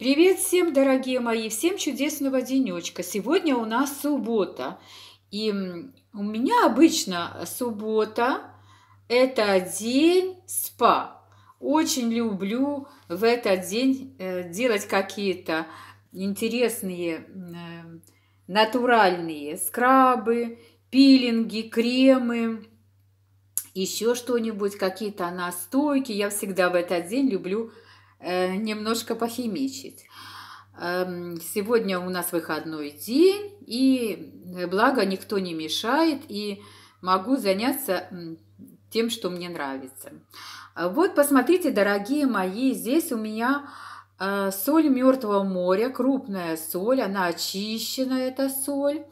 Привет всем, дорогие мои, всем чудесного денечка. Сегодня у нас суббота. И у меня обычно суббота – это день спа. Очень люблю в этот день э, делать какие-то интересные натуральные скрабы, пилинги, кремы, еще что-нибудь, какие-то настойки. Я всегда в этот день люблю Э, немножко похимичить. Эм, сегодня у нас выходной день, и э, благо никто не мешает, и могу заняться тем, что мне нравится. Вот посмотрите, дорогие мои, здесь у меня э, соль мертвого моря, крупная соль, она очищенная, эта соль,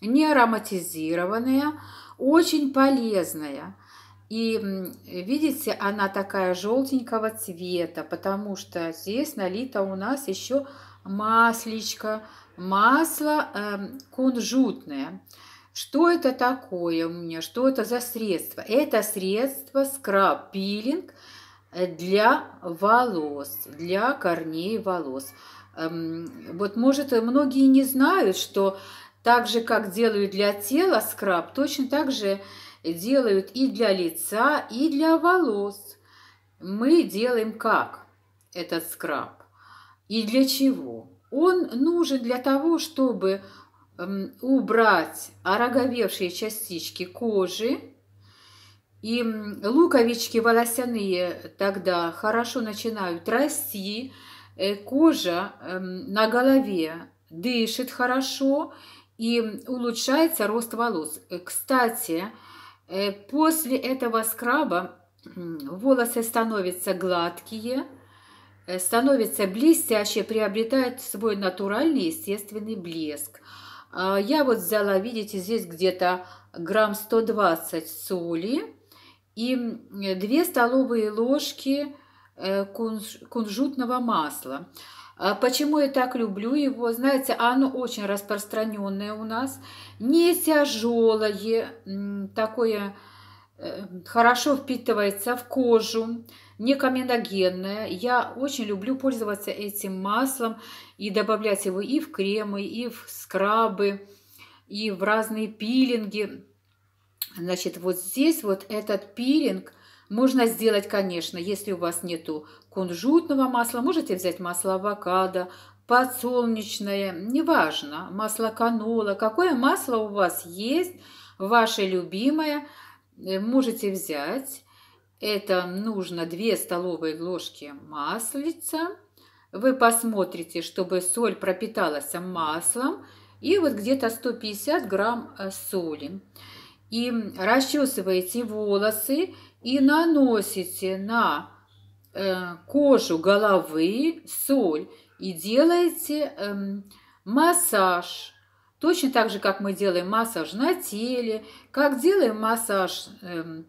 не ароматизированная, очень полезная. И видите, она такая желтенького цвета, потому что здесь налито у нас еще масличко, масло э, кунжутное. Что это такое у меня? Что это за средство? Это средство скраб-пилинг э, для волос, для корней волос. Эм, вот, может, многие не знают, что так же, как делают для тела скраб, точно так же делают и для лица, и для волос. Мы делаем как этот скраб и для чего? Он нужен для того, чтобы эм, убрать ороговевшие частички кожи, и луковички волосяные тогда хорошо начинают расти, э, кожа эм, на голове дышит хорошо, и улучшается рост волос. Э, кстати, э, после этого скраба волосы становятся гладкие, э, становятся блестящие, приобретают свой натуральный естественный блеск. А, я вот взяла, видите, здесь где-то грамм 120 соли и 2 столовые ложки кунжутного масла. А почему я так люблю его? Знаете, а оно очень распространенное у нас, не тяжелое, такое э, хорошо впитывается в кожу, не каменогенное. Я очень люблю пользоваться этим маслом и добавлять его и в кремы, и в скрабы, и в разные пилинги. Значит, вот здесь вот этот пилинг – можно сделать, конечно, если у вас нету кунжутного масла, можете взять масло авокадо, подсолнечное, неважно, масло канола, какое масло у вас есть, ваше любимое, э, можете взять. Это нужно 2 столовые ложки маслица. Вы посмотрите, чтобы соль пропиталась маслом. И вот где-то 150 грамм э, соли и расчесываете волосы и наносите на э, кожу головы соль и делаете э, массаж. Точно так же, как мы делаем массаж на теле, как делаем массаж э,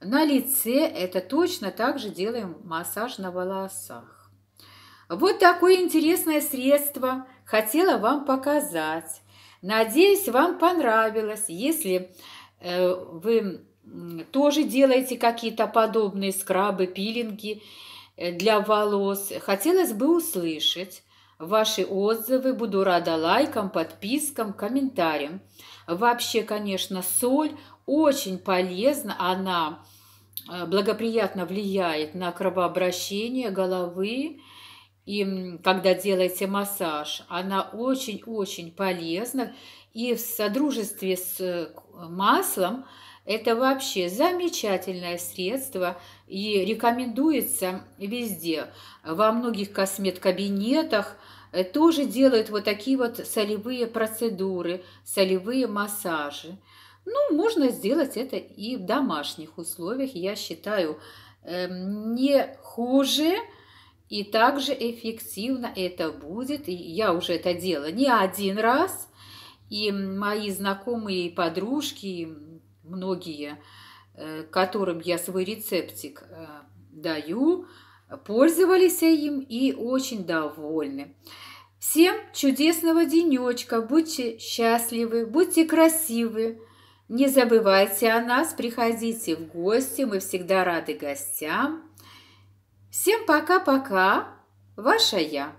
на лице, это точно так же делаем массаж на волосах. Вот такое интересное средство хотела вам показать. Надеюсь, вам понравилось. Если Э, вы тоже делаете какие-то подобные скрабы, пилинги э, для волос. Хотелось бы услышать ваши отзывы. Буду рада лайкам, подпискам, комментариям. Вообще, конечно, соль очень полезна. Она э, благоприятно влияет на кровообращение головы, и когда делаете массаж, она очень-очень полезна. И в содружестве с э, маслом это вообще замечательное средство и рекомендуется везде. Во многих косметкабинетах э, тоже делают вот такие вот солевые процедуры, солевые массажи. Ну, можно сделать это и в домашних условиях, я считаю, э, не хуже, и также эффективно это будет. И я уже это делала не один раз. И мои знакомые и подружки, многие, э, которым я свой рецептик э, даю, пользовались им и очень довольны. Всем чудесного денечка, будьте счастливы, будьте красивы. Не забывайте о нас, приходите в гости, мы всегда рады гостям. Всем пока-пока, ваша я.